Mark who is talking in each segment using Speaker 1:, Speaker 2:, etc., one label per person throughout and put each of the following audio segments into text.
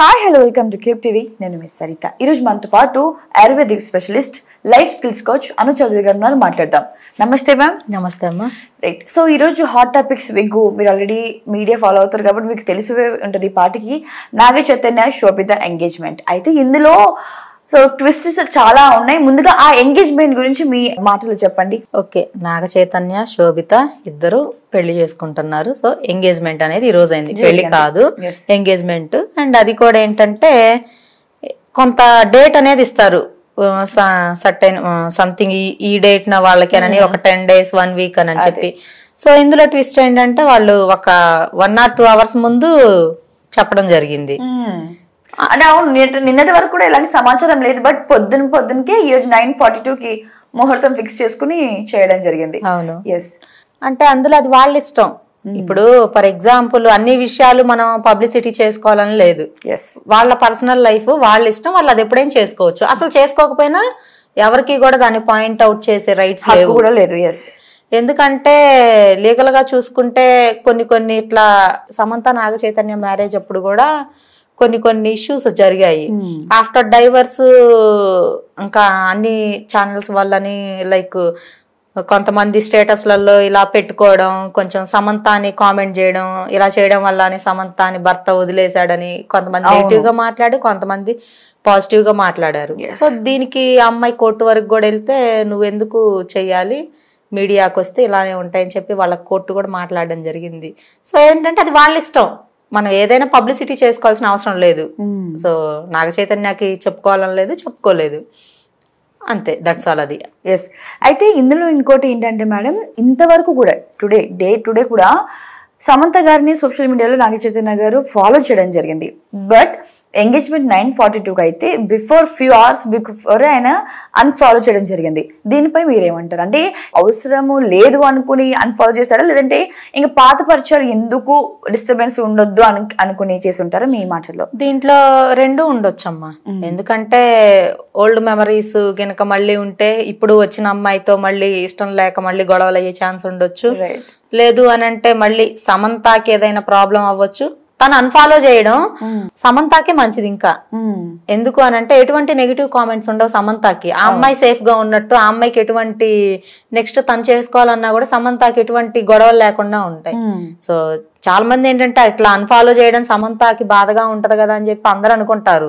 Speaker 1: Hi hello welcome to cube TV నేను miss Saritha ఈరోజు మనతో పాటు ayurvedic specialist life skills coach Anu Chowdary గారు మాట్లాడదాం నమస్తే మ్యామ్ నమస్తే అమ్మా రైట్ సో ఈరోజు హాట్ టాపిక్స్ మీకు మీరు ఆల్రెడీ మీడియా ఫాలో అవుతారు కాబట్టి మీకు తెలిసివే ఉంటుంది పాటికి నాగ చైతన్య శోభిత ఎంగేజ్మెంట్ అయితే ఇందులో సో ట్విస్ట్స్ చాలా ఉన్నాయి ముందుగా ఆ ఎంగేజ్మెంట్ గురించి మీ మాటలు చెప్పండి ఓకే నాగ చైతన్య శోభిత ఇద్దరు
Speaker 2: పెళ్లి చేసుకుంటున్నారు సో ఎంగేజ్మెంట్ అనేది ఈ రోజు అయింది పెళ్లి కాదు ఎంగేజ్మెంట్ అండ్ అది కూడా ఏంటంటే కొంత డేట్ అనేది ఇస్తారు సర్టైన్ uh, సంథింగ్ uh, ఈ డేట్ నా వాళ్ళకి mm-hmm. అని ఒక టెన్ డేస్ వన్ వీక్ అని చెప్పి సో ఇందులో ట్విస్ట్ ఏంటంటే వాళ్ళు ఒక వన్ ఆర్ టూ అవర్స్ ముందు చెప్పడం జరిగింది mm.
Speaker 1: అంటే అవును నిన్నటి వరకు కూడా ఇలాంటి సమాచారం లేదు బట్ పొద్దున పొద్దున్నకే ఈ రోజు నైన్ ఫార్టీ కి ముహూర్తం ఫిక్స్ చేసుకుని చేయడం జరిగింది అవును ఎస్ అంటే అందులో అది వాళ్ళ
Speaker 2: ఇష్టం hmm. ఇప్పుడు ఫర్ ఎగ్జాంపుల్ అన్ని విషయాలు మనం పబ్లిసిటీ చేసుకోవాలని లేదు వాళ్ళ పర్సనల్ లైఫ్ వాళ్ళ ఇష్టం వాళ్ళు అది ఎప్పుడైనా చేసుకోవచ్చు అసలు చేసుకోకపోయినా ఎవరికి కూడా దాన్ని పాయింట్ అవుట్ చేసే రైట్స్ కూడా లేదు ఎస్ ఎందుకంటే లీగల్ గా చూసుకుంటే కొన్ని కొన్ని ఇట్లా సమంత నాగ చైతన్య మ్యారేజ్ అప్పుడు కూడా కొన్ని కొన్ని ఇష్యూస్ జరిగాయి ఆఫ్టర్ hmm. డైవర్స్ ఇంకా అన్ని ఛానల్స్ వల్లని లైక్ కొంతమంది స్టేటస్లలో ఇలా పెట్టుకోవడం కొంచెం సమంతాన్ని కామెంట్ చేయడం ఇలా చేయడం వల్ల అని సమంతాన్ని భర్త వదిలేశాడని కొంతమంది నెగిటివ్ గా మాట్లాడి కొంతమంది పాజిటివ్ గా మాట్లాడారు సో దీనికి అమ్మాయి కోర్టు వరకు కూడా వెళ్తే నువ్వెందుకు చెయ్యాలి మీడియాకు వస్తే ఇలానే ఉంటాయని చెప్పి వాళ్ళ కోర్టు కూడా మాట్లాడడం జరిగింది సో ఏంటంటే అది వాళ్ళ ఇష్టం మనం ఏదైనా పబ్లిసిటీ చేసుకోవాల్సిన అవసరం లేదు hmm. సో నాగ చైతన్యకి చెప్పుకోవాలని లేదు చెప్పుకోలేదు అంతే దట్స్
Speaker 1: ఆల్ అది ఎస్ అయితే ఇందులో ఇంకోటి ఏంటంటే మేడం ఇంతవరకు కూడా టుడే డే టుడే కూడా సమంత గారిని సోషల్ మీడియాలో నాగ చైతన్య గారు ఫాలో చేయడం జరిగింది బట్ ఎంగేజ్మెంట్ నైన్ ఫార్టీ టూకి అయితే బిఫోర్ ఫ్యూ అవర్స్ బిఫోర్ ఆయన అన్ఫాలో చేయడం జరిగింది దీనిపై మీరేమంటారు అంటే అవసరము లేదు అనుకుని అన్ఫాలో చేశారా లేదంటే ఇంకా పాత పరిచయాలు ఎందుకు డిస్టర్బెన్స్ ఉండొద్దు అను అనుకుని ఉంటారా మీ మాటల్లో
Speaker 2: దీంట్లో రెండు ఉండొచ్చమ్మా ఎందుకంటే ఓల్డ్ మెమరీస్ కనుక మళ్ళీ ఉంటే ఇప్పుడు వచ్చిన అమ్మాయితో మళ్ళీ ఇష్టం లేక మళ్ళీ గొడవలు అయ్యే ఛాన్స్ ఉండొచ్చు లేదు అని అంటే మళ్ళీ సమంతాకి ఏదైనా ప్రాబ్లం అవ్వచ్చు తను అన్ఫాలో చేయడం సమంతాకే మంచిది ఇంకా ఎందుకు అని అంటే ఎటువంటి నెగిటివ్ కామెంట్స్ ఉండవు సమంతాకి ఆ అమ్మాయి సేఫ్ గా ఉన్నట్టు ఆ అమ్మాయికి ఎటువంటి నెక్స్ట్ తను చేసుకోవాలన్నా కూడా సమంతాకి ఎటువంటి గొడవలు లేకుండా ఉంటాయి సో చాలా మంది ఏంటంటే అట్లా అన్ఫాలో చేయడం సమంతాకి బాధగా ఉంటది కదా అని చెప్పి అందరు అనుకుంటారు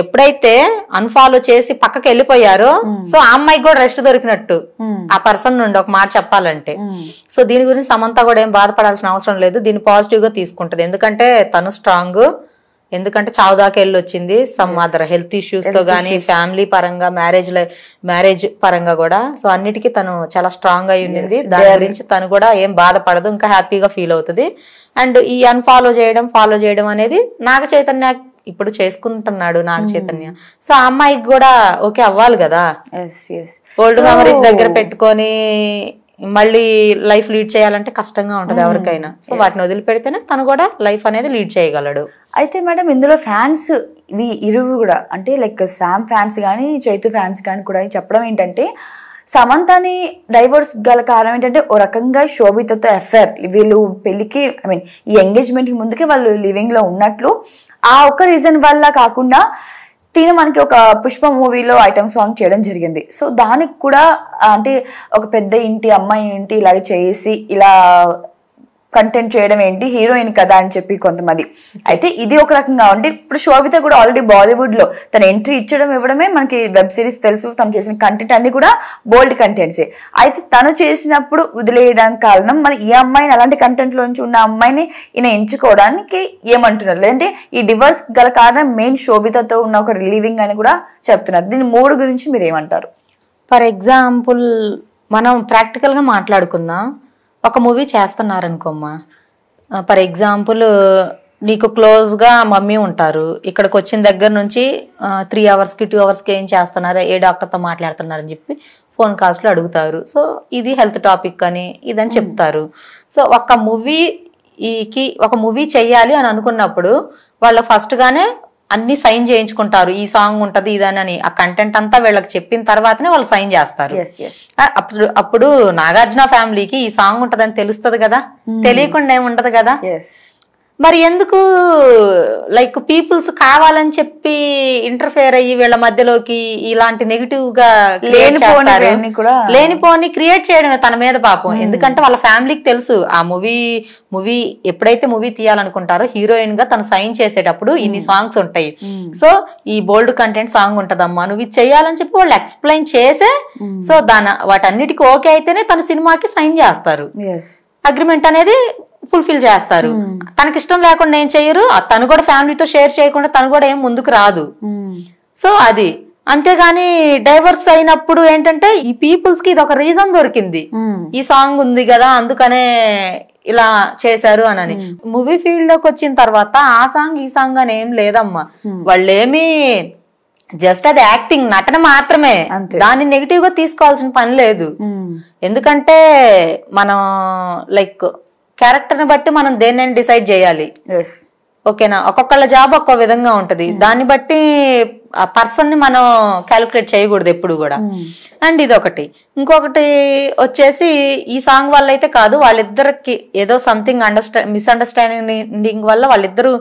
Speaker 2: ఎప్పుడైతే అన్ఫాలో చేసి పక్కకి వెళ్ళిపోయారు సో ఆ అమ్మాయికి కూడా రెస్ట్ దొరికినట్టు ఆ పర్సన్ నుండి ఒక మాట చెప్పాలంటే సో దీని గురించి సమంత కూడా ఏం బాధపడాల్సిన అవసరం లేదు దీన్ని పాజిటివ్ గా తీసుకుంటది ఎందుకంటే తను స్ట్రాంగ్ ఎందుకంటే చావు దాకా వెళ్ళి వచ్చింది సమ్ అదర్ హెల్త్ ఇష్యూస్ తో కానీ ఫ్యామిలీ పరంగా మ్యారేజ్ మ్యారేజ్ పరంగా కూడా సో అన్నిటికీ తను చాలా స్ట్రాంగ్ అయి ఉండింది దాని గురించి తను కూడా ఏం బాధపడదు ఇంకా హ్యాపీగా ఫీల్ అవుతుంది అండ్ ఈ అన్ఫాలో చేయడం ఫాలో చేయడం అనేది నాగ చైతన్య ఇప్పుడు చేసుకుంటున్నాడు నాగ hmm. చైతన్య సో ఆ అమ్మాయికి కూడా ఓకే అవ్వాలి కదా
Speaker 1: ఓల్డ్ మెమరీస్ దగ్గర
Speaker 2: పెట్టుకొని మళ్ళీ లైఫ్ లీడ్ చేయాలంటే కష్టంగా ఉంటుంది hmm. ఎవరికైనా సో వాటిని వదిలిపెడితేనే తను కూడా లైఫ్ అనేది లీడ్ చేయగలడు
Speaker 1: అయితే మేడం ఇందులో ఫ్యాన్స్ ఇవి ఇరువు కూడా అంటే లైక్ శామ్ ఫ్యాన్స్ కానీ చైతు ఫ్యాన్స్ కానీ కూడా చెప్పడం ఏంటంటే సమంతని డైవోర్స్ గల కారణం ఏంటంటే ఓ రకంగా శోభితతో అఫేర్ వీళ్ళు పెళ్లికి ఐ మీన్ ఈ ఎంగేజ్మెంట్ ముందుకే వాళ్ళు లివింగ్లో ఉన్నట్లు ఆ ఒక్క రీజన్ వల్ల కాకుండా తిన మనకి ఒక పుష్ప మూవీలో ఐటమ్ సాంగ్ చేయడం జరిగింది సో దానికి కూడా అంటే ఒక పెద్ద ఇంటి అమ్మాయి ఇంటి ఇలా చేసి ఇలా కంటెంట్ చేయడం ఏంటి హీరోయిన్ కదా అని చెప్పి కొంతమంది అయితే ఇది ఒక రకంగా ఉంటే ఇప్పుడు శోభిత కూడా ఆల్రెడీ బాలీవుడ్ లో తన ఎంట్రీ ఇచ్చడం ఇవ్వడమే మనకి వెబ్ సిరీస్ తెలుసు తను చేసిన కంటెంట్ అన్ని కూడా బోల్డ్ కంటెంట్సే అయితే తను చేసినప్పుడు వదిలేయడానికి కారణం మన ఈ అమ్మాయిని అలాంటి కంటెంట్ లోంచి ఉన్న అమ్మాయిని ఈయన ఎంచుకోవడానికి ఏమంటున్నారు లేదంటే ఈ డివర్స్ గల కారణం మెయిన్ శోభితతో ఉన్న ఒక రిలీవింగ్ అని కూడా చెప్తున్నారు దీని మూడు గురించి మీరు ఏమంటారు ఫర్ ఎగ్జాంపుల్ మనం ప్రాక్టికల్గా మాట్లాడుకుందాం ఒక మూవీ
Speaker 2: చేస్తున్నారనుకోమ్మా ఫర్ ఎగ్జాంపుల్ నీకు క్లోజ్గా మమ్మీ ఉంటారు ఇక్కడికి వచ్చిన దగ్గర నుంచి త్రీ అవర్స్కి టూ అవర్స్కి ఏం చేస్తున్నారు ఏ డాక్టర్తో మాట్లాడుతున్నారని చెప్పి ఫోన్ కాల్స్లో అడుగుతారు సో ఇది హెల్త్ టాపిక్ అని ఇదని చెప్తారు సో ఒక మూవీకి ఒక మూవీ చేయాలి అని అనుకున్నప్పుడు వాళ్ళు ఫస్ట్గానే అన్ని సైన్ చేయించుకుంటారు ఈ సాంగ్ ఉంటది ఇదని ఆ కంటెంట్ అంతా వీళ్ళకి చెప్పిన తర్వాతనే వాళ్ళు సైన్ చేస్తారు అప్పుడు అప్పుడు నాగార్జున ఫ్యామిలీకి ఈ సాంగ్ ఉంటదని తెలుస్తుంది కదా hmm. తెలియకుండా ఉంటది కదా మరి ఎందుకు లైక్ పీపుల్స్ కావాలని చెప్పి ఇంటర్ఫేర్ అయ్యి వీళ్ళ మధ్యలోకి ఇలాంటి నెగిటివ్ గా లేనిపోని క్రియేట్ చేయడమే తన మీద పాపం ఎందుకంటే వాళ్ళ ఫ్యామిలీకి తెలుసు ఆ మూవీ మూవీ ఎప్పుడైతే మూవీ తీయాలనుకుంటారో హీరోయిన్ గా తను సైన్ చేసేటప్పుడు ఇన్ని సాంగ్స్ ఉంటాయి సో ఈ బోల్డ్ కంటెంట్ సాంగ్ ఉంటదమ్మా నువ్వు ఇది చెయ్యాలని చెప్పి వాళ్ళు ఎక్స్ప్లెయిన్ చేసే సో దాని వాటన్నిటికీ ఓకే అయితేనే తన సినిమాకి సైన్ చేస్తారు అగ్రిమెంట్ అనేది ఫుల్ఫిల్ చేస్తారు hmm. తనకి ఇష్టం లేకుండా ఏం చేయరు తను కూడా ఫ్యామిలీతో షేర్ చేయకుండా తను కూడా ఏం ముందుకు రాదు hmm. సో అది అంతేగాని డైవర్స్ అయినప్పుడు ఏంటంటే ఈ పీపుల్స్ కి ఇది ఒక రీజన్ దొరికింది hmm. ఈ సాంగ్ ఉంది కదా అందుకనే ఇలా చేశారు అని మూవీ ఫీల్డ్ లోకి వచ్చిన తర్వాత ఆ సాంగ్ ఈ సాంగ్ అని ఏం లేదమ్మా వాళ్ళేమి జస్ట్ అది యాక్టింగ్ నటన మాత్రమే దాన్ని నెగిటివ్ గా తీసుకోవాల్సిన పని లేదు ఎందుకంటే మనం లైక్ క్యారెక్టర్ని బట్టి మనం దేనిని డిసైడ్ చేయాలి ఓకేనా ఒక్కొక్కళ్ళ జాబ్ ఒక్కో విధంగా ఉంటది hmm. దాన్ని బట్టి ఆ పర్సన్ ని మనం క్యాలిక్యులేట్ చేయకూడదు ఎప్పుడు కూడా అండ్ hmm. ఇది ఒకటి ఇంకొకటి వచ్చేసి ఈ సాంగ్ వల్ల అయితే కాదు వాళ్ళిద్దరికి ఏదో సంథింగ్ అండర్స్టా మిస్అండర్స్టాండింగ్ వల్ల వాళ్ళిద్దరూ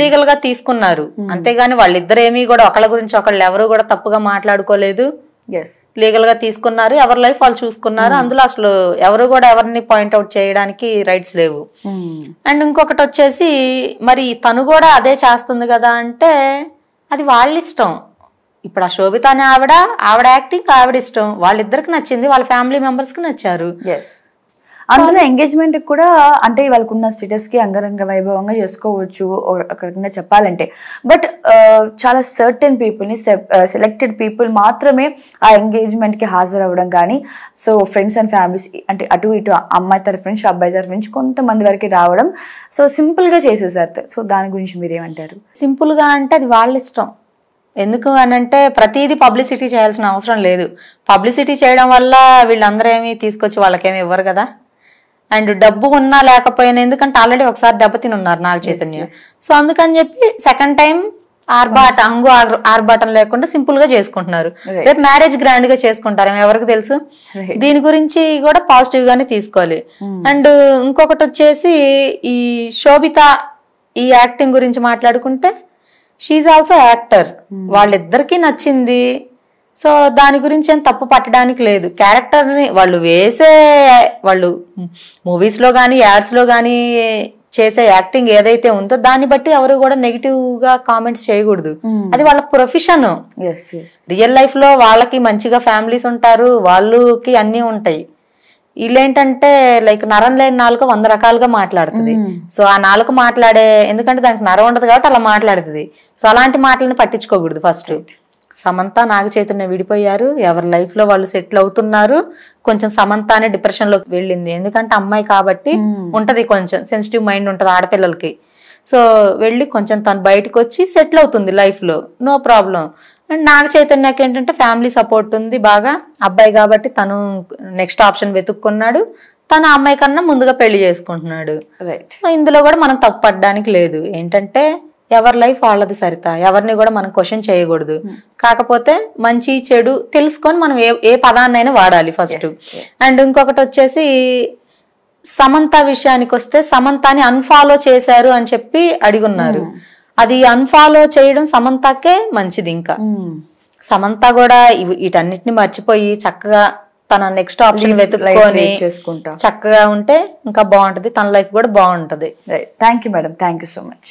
Speaker 2: లీగల్ hmm. గా తీసుకున్నారు అంతేగాని వాళ్ళిద్దరు ఏమీ కూడా ఒకళ్ళ గురించి ఒకళ్ళు ఎవరు కూడా తప్పుగా మాట్లాడుకోలేదు లీగల్ గా తీసుకున్నారు ఎవరి లైఫ్ వాళ్ళు చూసుకున్నారు hmm. అందులో అసలు ఎవరు కూడా ఎవరిని పాయింట్అవుట్ చేయడానికి రైట్స్ లేవు అండ్ hmm. ఇంకొకటి వచ్చేసి మరి తను కూడా అదే చేస్తుంది కదా అంటే అది వాళ్ళ ఇష్టం ఇప్పుడు ఆ శోభిత అనే ఆవిడ ఆవిడ యాక్టింగ్ ఆవిడ ఇష్టం వాళ్ళిద్దరికి నచ్చింది వాళ్ళ ఫ్యామిలీ మెంబర్స్ కి నచ్చారు అందులో
Speaker 1: ఎంగేజ్మెంట్ కూడా అంటే ఉన్న స్టేటస్ కి అంగరంగ వైభవంగా చేసుకోవచ్చు ఒక రకంగా చెప్పాలంటే బట్ uh, చాలా సర్టెన్ పీపుల్ ని సెలెక్టెడ్ పీపుల్ uh, మాత్రమే ఆ ఎంగేజ్మెంట్ కి హాజరవ్వడం కానీ సో ఫ్రెండ్స్ అండ్ ఫ్యామిలీస్ అంటే అటు ఇటు అమ్మాయి తరఫు నుంచి అబ్బాయి తరఫు నుంచి కొంతమంది వరకు రావడం సో సింపుల్ గా చేసేసారు సో దాని గురించి మీరు ఏమంటారు
Speaker 2: సింపుల్ గా అంటే అది వాళ్ళ ఇష్టం ఎందుకు అని అంటే ప్రతిదీ పబ్లిసిటీ చేయాల్సిన అవసరం లేదు పబ్లిసిటీ చేయడం వల్ల వీళ్ళందరూ ఏమి తీసుకొచ్చి వాళ్ళకేమి ఇవ్వరు కదా అండ్ డబ్బు ఉన్నా లేకపోయినా ఎందుకంటే ఆల్రెడీ ఒకసారి దెబ్బతిని ఉన్నారు నాలుగు చైతన్య సో అందుకని చెప్పి సెకండ్ టైం ఆర్బాట అంగు ఆర్బాటం లేకుండా సింపుల్ గా చేసుకుంటున్నారు రేపు మ్యారేజ్ గ్రాండ్ గా చేసుకుంటారు ఎవరికి తెలుసు దీని గురించి కూడా పాజిటివ్ గానే తీసుకోవాలి hmm. అండ్ ఇంకొకటి వచ్చేసి ఈ శోభిత ఈ యాక్టింగ్ గురించి మాట్లాడుకుంటే షీఈ్ ఆల్సో యాక్టర్ వాళ్ళిద్దరికీ నచ్చింది సో దాని గురించి ఏం తప్పు పట్టడానికి లేదు క్యారెక్టర్ని వాళ్ళు వేసే వాళ్ళు మూవీస్లో కానీ యాడ్స్లో కానీ చేసే యాక్టింగ్ ఏదైతే ఉందో దాన్ని బట్టి ఎవరు కూడా నెగిటివ్ గా కామెంట్స్ చేయకూడదు అది వాళ్ళ ప్రొఫెషన్ రియల్ లైఫ్ లో వాళ్ళకి మంచిగా ఫ్యామిలీస్ ఉంటారు వాళ్ళకి అన్ని ఉంటాయి వీళ్ళేంటంటే లైక్ నరం లేని నాలుక వంద రకాలుగా మాట్లాడుతుంది సో ఆ నాలుక మాట్లాడే ఎందుకంటే దానికి నరం ఉండదు కాబట్టి అలా మాట్లాడుతుంది సో అలాంటి మాటలను పట్టించుకోకూడదు ఫస్ట్ సమంత నాగచైతన్య విడిపోయారు ఎవరి లైఫ్లో వాళ్ళు సెటిల్ అవుతున్నారు కొంచెం సమంత డిప్రెషన్ డిప్రెషన్లోకి వెళ్ళింది ఎందుకంటే అమ్మాయి కాబట్టి hmm. ఉంటుంది కొంచెం సెన్సిటివ్ మైండ్ ఉంటుంది ఆడపిల్లలకి సో వెళ్ళి కొంచెం తను బయటకు వచ్చి సెటిల్ అవుతుంది లైఫ్లో నో ప్రాబ్లం అండ్ నాగ చైతన్యకి ఏంటంటే ఫ్యామిలీ సపోర్ట్ ఉంది బాగా అబ్బాయి కాబట్టి తను నెక్స్ట్ ఆప్షన్ వెతుక్కున్నాడు తన అమ్మాయి కన్నా ముందుగా పెళ్లి చేసుకుంటున్నాడు ఇందులో కూడా మనం తప్పు పడడానికి లేదు ఏంటంటే ఎవరి లైఫ్ వాళ్ళది సరిత ఎవరిని కూడా మనం క్వశ్చన్ చేయకూడదు hmm. కాకపోతే మంచి చెడు తెలుసుకొని మనం ఏ ఏ పదాన్నైనా వాడాలి ఫస్ట్ అండ్ ఇంకొకటి వచ్చేసి సమంత విషయానికి వస్తే సమంతాని అన్ఫాలో చేశారు అని చెప్పి అడిగున్నారు hmm. అది అన్ఫాలో చేయడం సమంతకే మంచిది ఇంకా hmm. సమంత కూడా వీటన్నిటిని మర్చిపోయి చక్కగా తన నెక్స్ట్ ఆప్షన్ వెతుక్కొని చక్కగా ఉంటే ఇంకా బాగుంటది తన
Speaker 1: లైఫ్ కూడా బాగుంటది thank you madam thank you so much